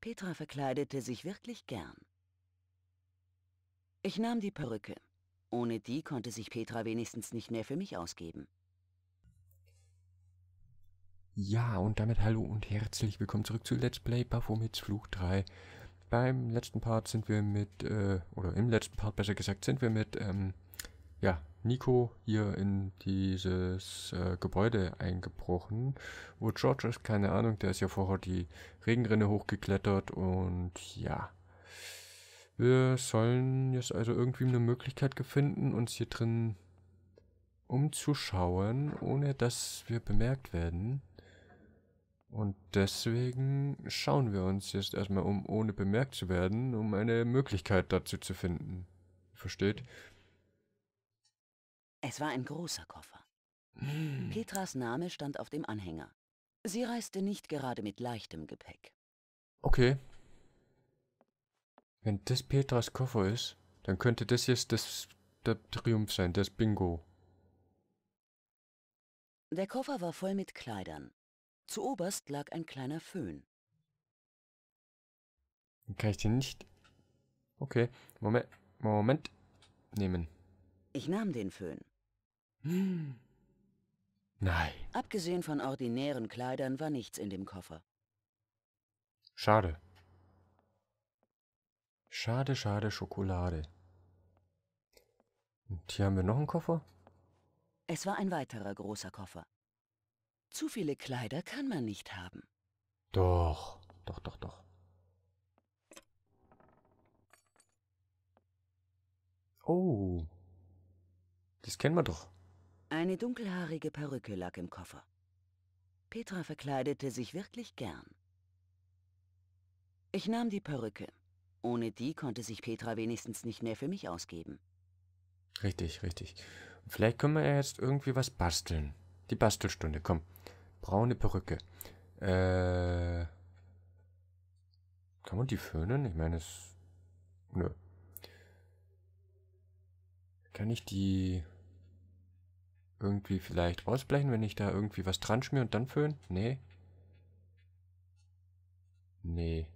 Petra verkleidete sich wirklich gern. Ich nahm die Perücke. Ohne die konnte sich Petra wenigstens nicht mehr für mich ausgeben. Ja, und damit hallo und herzlich willkommen zurück zu Let's Play Baphomets Fluch 3. Beim letzten Part sind wir mit, äh, oder im letzten Part besser gesagt, sind wir mit ähm, ja, Nico hier in dieses äh, Gebäude eingebrochen. Wo George ist, keine Ahnung, der ist ja vorher die Regenrinne hochgeklettert und ja. Wir sollen jetzt also irgendwie eine Möglichkeit finden, uns hier drin umzuschauen, ohne dass wir bemerkt werden. Und deswegen schauen wir uns jetzt erstmal um, ohne bemerkt zu werden, um eine Möglichkeit dazu zu finden. Versteht? Es war ein großer Koffer. Hm. Petras Name stand auf dem Anhänger. Sie reiste nicht gerade mit leichtem Gepäck. Okay. Wenn das Petras Koffer ist, dann könnte das jetzt das, der Triumph sein, das Bingo. Der Koffer war voll mit Kleidern. Zu oberst lag ein kleiner Föhn. Kann ich den nicht... Okay, Moment, Moment, nehmen. Ich nahm den Föhn. Nein. Abgesehen von ordinären Kleidern war nichts in dem Koffer. Schade. Schade, schade, Schokolade. Und hier haben wir noch einen Koffer. Es war ein weiterer großer Koffer. Zu viele Kleider kann man nicht haben. Doch, doch, doch, doch. Oh. Das kennen wir doch. Eine dunkelhaarige Perücke lag im Koffer. Petra verkleidete sich wirklich gern. Ich nahm die Perücke. Ohne die konnte sich Petra wenigstens nicht mehr für mich ausgeben. Richtig, richtig. Vielleicht können wir ja jetzt irgendwie was basteln. Die Bastelstunde, komm. Braune Perücke. Äh. Kann man die föhnen? Ich meine, es. Nö. Kann ich die irgendwie vielleicht ausblechen, wenn ich da irgendwie was dran schmier und dann föhnen? Nee. Nee.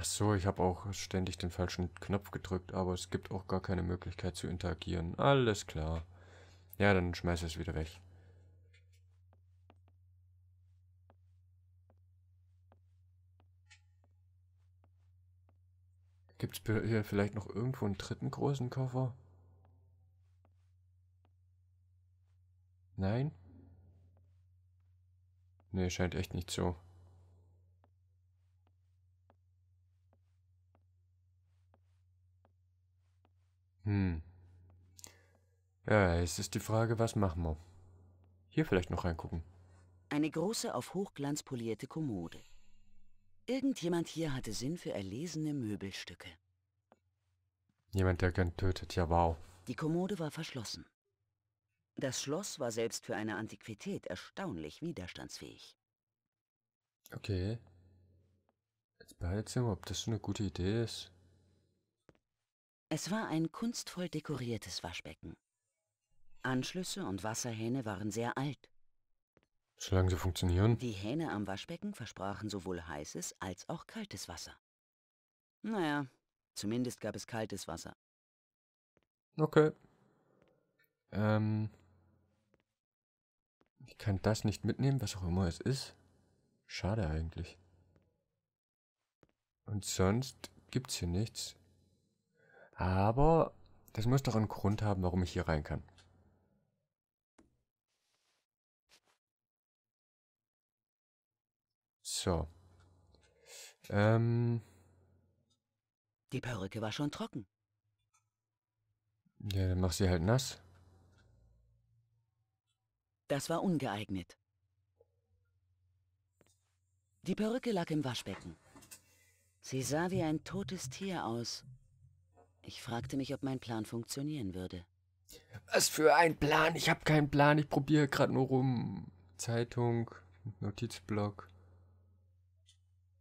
Ach so, ich habe auch ständig den falschen Knopf gedrückt, aber es gibt auch gar keine Möglichkeit zu interagieren. Alles klar. Ja, dann schmeiß es wieder weg. Gibt es hier vielleicht noch irgendwo einen dritten großen Koffer? Nein? Ne, scheint echt nicht so. Hm. Ja, es ist die Frage, was machen wir? Hier vielleicht noch reingucken. Eine große, auf Hochglanz polierte Kommode. Irgendjemand hier hatte Sinn für erlesene Möbelstücke. Jemand, der gern tötet, ja wow. Die Kommode war verschlossen. Das Schloss war selbst für eine Antiquität erstaunlich widerstandsfähig. Okay. Jetzt behalten wir mal, ob das eine gute Idee ist. Es war ein kunstvoll dekoriertes Waschbecken. Anschlüsse und Wasserhähne waren sehr alt. Solange sie funktionieren. Die Hähne am Waschbecken versprachen sowohl heißes als auch kaltes Wasser. Naja, zumindest gab es kaltes Wasser. Okay. Ähm. Ich kann das nicht mitnehmen, was auch immer es ist. Schade eigentlich. Und sonst gibt's hier nichts. Aber das muss doch einen Grund haben, warum ich hier rein kann. So. Ähm. Die Perücke war schon trocken. Ja, dann mach sie halt nass. Das war ungeeignet. Die Perücke lag im Waschbecken. Sie sah wie ein totes Tier aus. Ich fragte mich, ob mein Plan funktionieren würde. Was für ein Plan? Ich habe keinen Plan. Ich probiere gerade nur rum. Zeitung, Notizblock.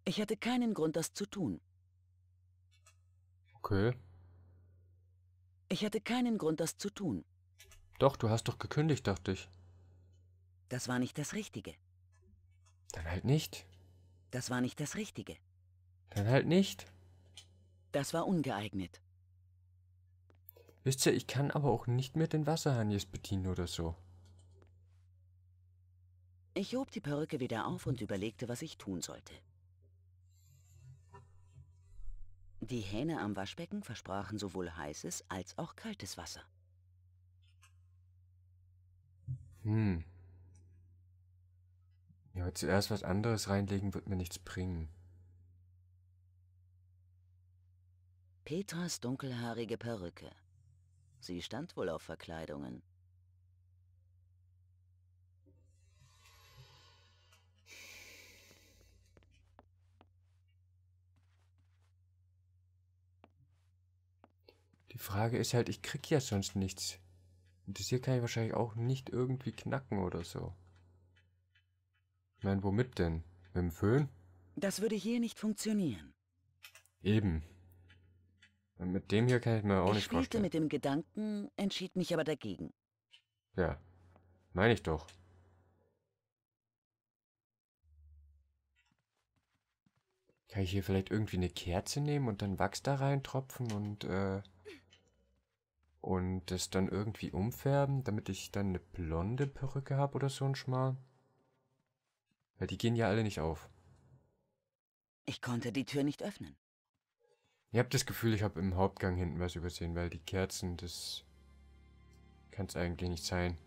Ich hatte keinen Grund, das zu tun. Okay. Ich hatte keinen Grund, das zu tun. Doch, du hast doch gekündigt, dachte ich. Das war nicht das Richtige. Dann halt nicht. Das war nicht das Richtige. Dann halt nicht. Das war ungeeignet. Wisst ihr, ich kann aber auch nicht mehr den Wasserhahn jetzt bedienen oder so. Ich hob die Perücke wieder auf und überlegte, was ich tun sollte. Die Hähne am Waschbecken versprachen sowohl heißes als auch kaltes Wasser. Hm. Ja, zuerst was anderes reinlegen wird mir nichts bringen. Petras dunkelhaarige Perücke. Sie stand wohl auf Verkleidungen. Die Frage ist halt, ich krieg ja sonst nichts. Und das hier kann ich wahrscheinlich auch nicht irgendwie knacken oder so. Ich meine, womit denn? Mit dem Föhn? Das würde hier nicht funktionieren. Eben. Und mit dem hier kann ich mir auch ich nicht vorstellen. Ich spielte mit dem Gedanken, entschied mich aber dagegen. Ja, meine ich doch. Kann ich hier vielleicht irgendwie eine Kerze nehmen und dann Wachs da reintropfen und äh, und das dann irgendwie umfärben, damit ich dann eine blonde Perücke habe oder so ein Schmal. Weil die gehen ja alle nicht auf. Ich konnte die Tür nicht öffnen. Ihr habt das Gefühl, ich habe im Hauptgang hinten was übersehen, weil die Kerzen, das kann es eigentlich nicht sein.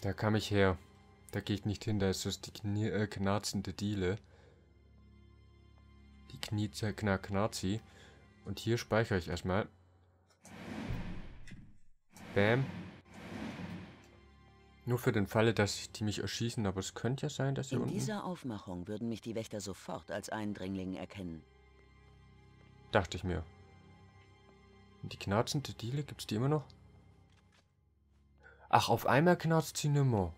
Da kam ich her. Da gehe ich nicht hin, da ist das die Knie, äh, knarzende Diele. Die Knie kna knarzi. Und hier speichere ich erstmal. Bam. Nur für den Falle, dass die mich erschießen, aber es könnte ja sein, dass sie unten... In dieser Aufmachung würden mich die Wächter sofort als Eindringling erkennen. Dachte ich mir. Die knarzende Diele, gibt es die immer noch? Ach, auf einmal knarzt sie nimmer.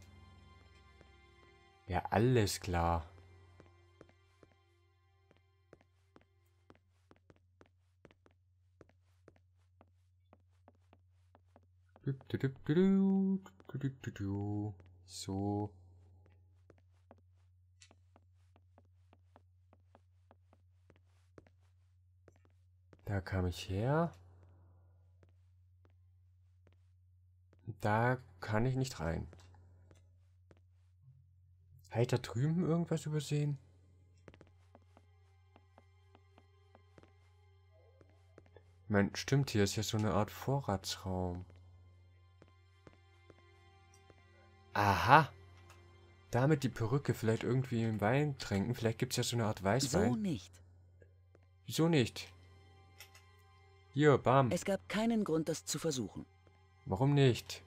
Ja, alles klar. So. Da kam ich her. Da kann ich nicht rein. Habe ich da drüben irgendwas übersehen? Ich meine, stimmt, hier ist ja so eine Art Vorratsraum. Aha. Damit die Perücke vielleicht irgendwie im Wein tränken. Vielleicht gibt es ja so eine Art Weißwein. So nicht. Wieso nicht? Hier, bam. Es gab keinen Grund, das zu versuchen. Warum nicht?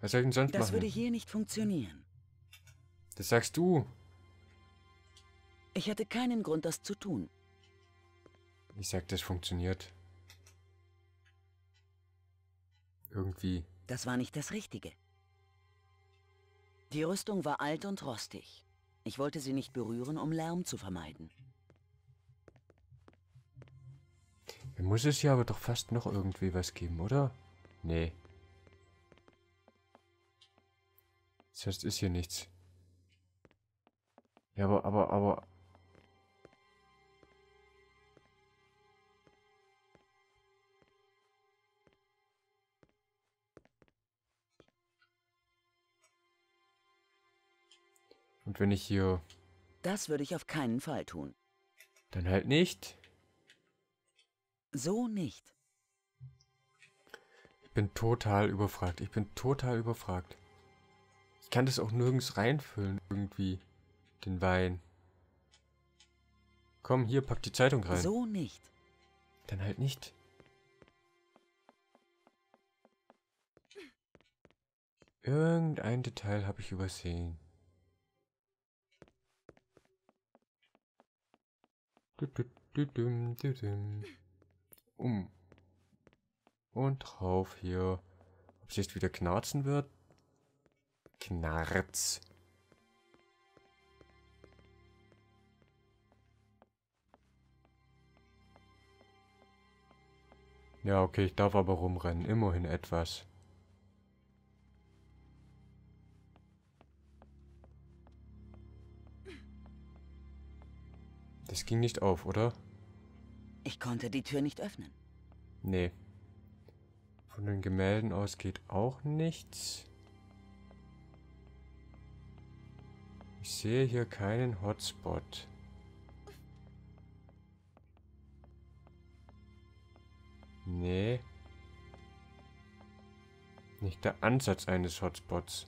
Was soll ich denn sonst das machen? Das würde hier nicht funktionieren. Das sagst du. Ich hatte keinen Grund, das zu tun. Ich sag, das funktioniert. Irgendwie. Das war nicht das Richtige. Die Rüstung war alt und rostig. Ich wollte sie nicht berühren, um Lärm zu vermeiden. Dann muss es ja aber doch fast noch irgendwie was geben, oder? Nee. Das heißt, ist hier nichts. Ja, aber, aber, aber... Und wenn ich hier... Das würde ich auf keinen Fall tun. Dann halt nicht. So nicht. Ich bin total überfragt. Ich bin total überfragt. Ich kann das auch nirgends reinfüllen, irgendwie. Den Wein. Komm, hier, pack die Zeitung rein. So nicht. Dann halt nicht. Irgendein Detail habe ich übersehen. Um. Und drauf hier. Ob es jetzt wieder knarzen wird? Knarz. Ja, okay, ich darf aber rumrennen. Immerhin etwas. Das ging nicht auf, oder? Ich konnte die Tür nicht öffnen. Nee. Von den Gemälden aus geht auch nichts. Ich sehe hier keinen Hotspot. Nee. Nicht der Ansatz eines Hotspots.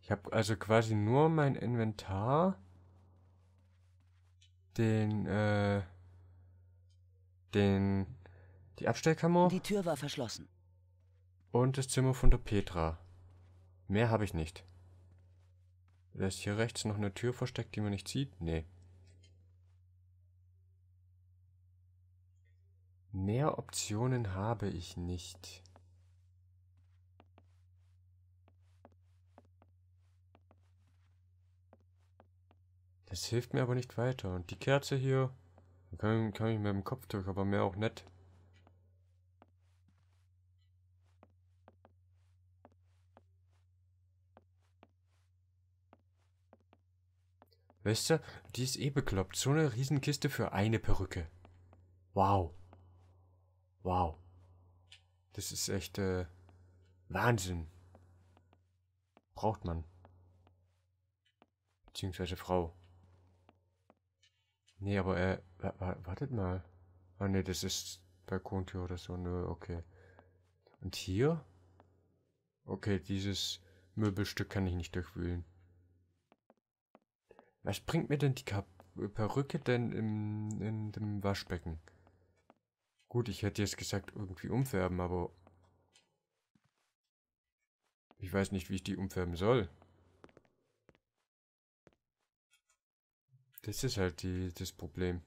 Ich habe also quasi nur mein Inventar, den, äh, den, die Abstellkammer. Die Tür war verschlossen. Und das Zimmer von der Petra. Mehr habe ich nicht. Da ist hier rechts noch eine Tür versteckt, die man nicht sieht. Nee. Mehr Optionen habe ich nicht. Das hilft mir aber nicht weiter. Und die Kerze hier, da kann, kann ich mit dem Kopf durch, aber mehr auch nicht. Weißt du, die ist eh bekloppt. So eine Riesenkiste für eine Perücke. Wow. Wow. Das ist echt äh, Wahnsinn. Braucht man. Beziehungsweise Frau. Nee, aber äh, wartet mal. Ah nee, das ist Balkontür oder so. Nö, okay. Und hier? Okay, dieses Möbelstück kann ich nicht durchwühlen. Was bringt mir denn die Kap Perücke denn im, in dem Waschbecken? Gut, ich hätte jetzt gesagt, irgendwie umfärben, aber... Ich weiß nicht, wie ich die umfärben soll. Das ist halt die, das Problem.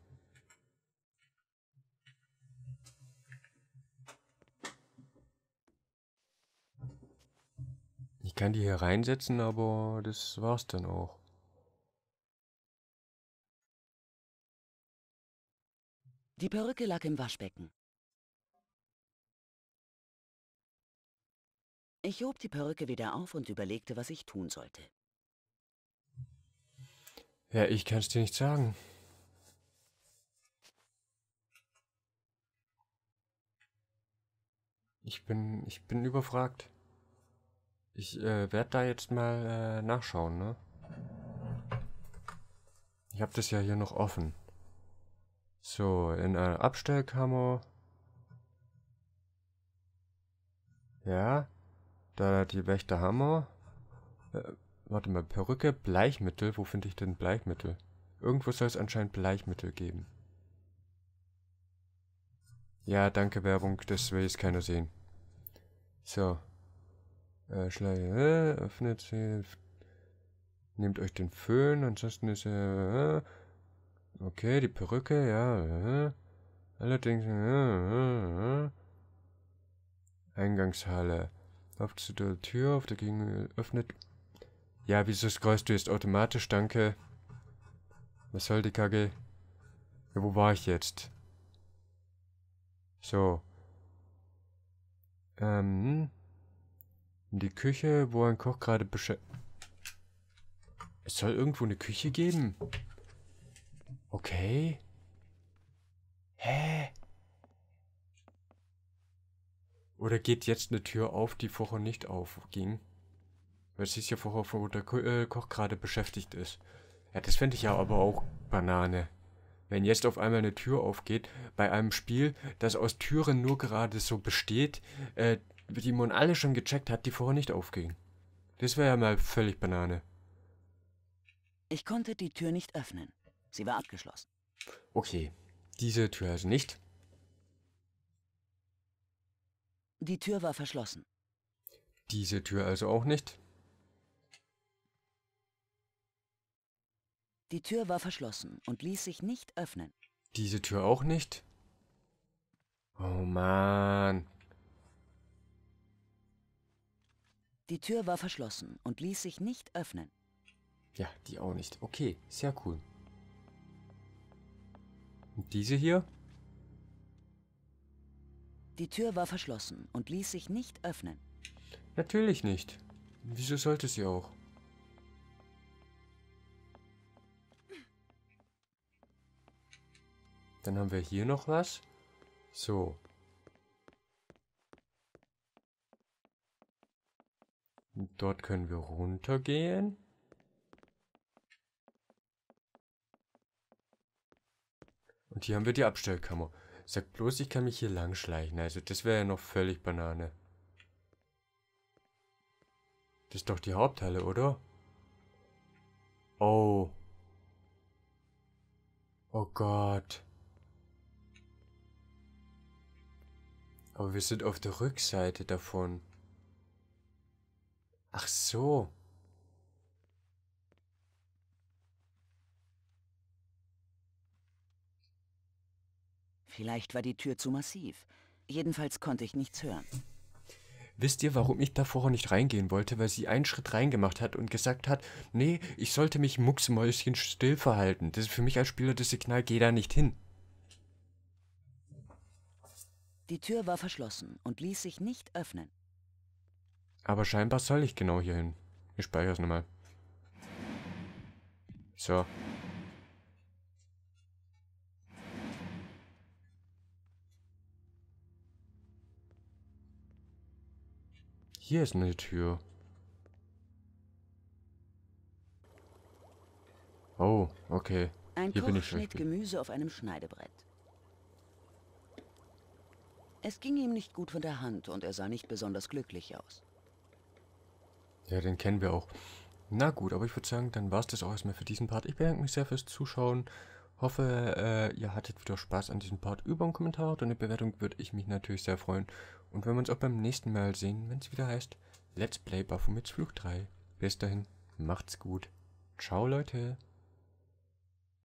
Ich kann die hier reinsetzen, aber das war's dann auch. Die Perücke lag im Waschbecken. Ich hob die Perücke wieder auf und überlegte, was ich tun sollte. Ja, ich kann es dir nicht sagen. Ich bin, ich bin überfragt. Ich äh, werde da jetzt mal äh, nachschauen, ne? Ich habe das ja hier noch offen. So, in einer Abstellkammer. Ja, da die Wächterhammer. Äh, warte mal, Perücke, Bleichmittel. Wo finde ich denn Bleichmittel? Irgendwo soll es anscheinend Bleichmittel geben. Ja, danke Werbung, das will jetzt keiner sehen. So. Äh, Schleier, äh, öffnet sie. Nehmt euch den Föhn, ansonsten ist er... Äh, Okay, die Perücke, ja. Äh. Allerdings. Äh, äh, Eingangshalle. Auf zu der Tür, auf der Gegenüber öffnet. Ja, wieso scrollst du jetzt automatisch? Danke. Was soll die Kacke? Ja, wo war ich jetzt? So. Ähm. In die Küche, wo ein Koch gerade besche... Es soll irgendwo eine Küche geben? Okay. Hä? Oder geht jetzt eine Tür auf, die vorher nicht aufging? Weil sie ist ja vorher, wo der Ko äh, Koch gerade beschäftigt ist. Ja, das fände ich ja aber auch Banane. Wenn jetzt auf einmal eine Tür aufgeht, bei einem Spiel, das aus Türen nur gerade so besteht, äh, die man alle schon gecheckt hat, die vorher nicht aufging. Das wäre ja mal völlig Banane. Ich konnte die Tür nicht öffnen. Sie war abgeschlossen. Okay, diese Tür also nicht. Die Tür war verschlossen. Diese Tür also auch nicht. Die Tür war verschlossen und ließ sich nicht öffnen. Diese Tür auch nicht? Oh Mann. Die Tür war verschlossen und ließ sich nicht öffnen. Ja, die auch nicht. Okay, sehr cool. Und diese hier? Die Tür war verschlossen und ließ sich nicht öffnen. Natürlich nicht. Wieso sollte sie auch? Dann haben wir hier noch was. So. dort können wir runtergehen. Und hier haben wir die Abstellkammer. Sag bloß, ich kann mich hier lang schleichen. Also das wäre ja noch völlig Banane. Das ist doch die Haupthalle, oder? Oh. Oh Gott. Aber wir sind auf der Rückseite davon. Ach so. Vielleicht war die Tür zu massiv. Jedenfalls konnte ich nichts hören. Wisst ihr, warum ich da vorher nicht reingehen wollte? Weil sie einen Schritt reingemacht hat und gesagt hat, nee, ich sollte mich mucksmäuschen still verhalten. Das ist für mich als Spieler das Signal, geh da nicht hin. Die Tür war verschlossen und ließ sich nicht öffnen. Aber scheinbar soll ich genau hier hin. Ich speichere es nochmal. So. Hier ist eine Tür. Oh, okay. Ein Hier bin ich schnitt Gemüse auf einem Schneidebrett. Es ging ihm nicht gut von der Hand und er sah nicht besonders glücklich aus. Ja, den kennen wir auch. Na gut, aber ich würde sagen, dann war es das auch erstmal für diesen Part. Ich bedanke mich sehr fürs Zuschauen Hoffe, äh, ihr hattet wieder Spaß an diesem Part. Über einen Kommentar oder eine Bewertung würde ich mich natürlich sehr freuen. Und wenn wir uns auch beim nächsten Mal sehen, wenn es wieder heißt Let's Play Baphomets Flug 3. Bis dahin, macht's gut. Ciao Leute.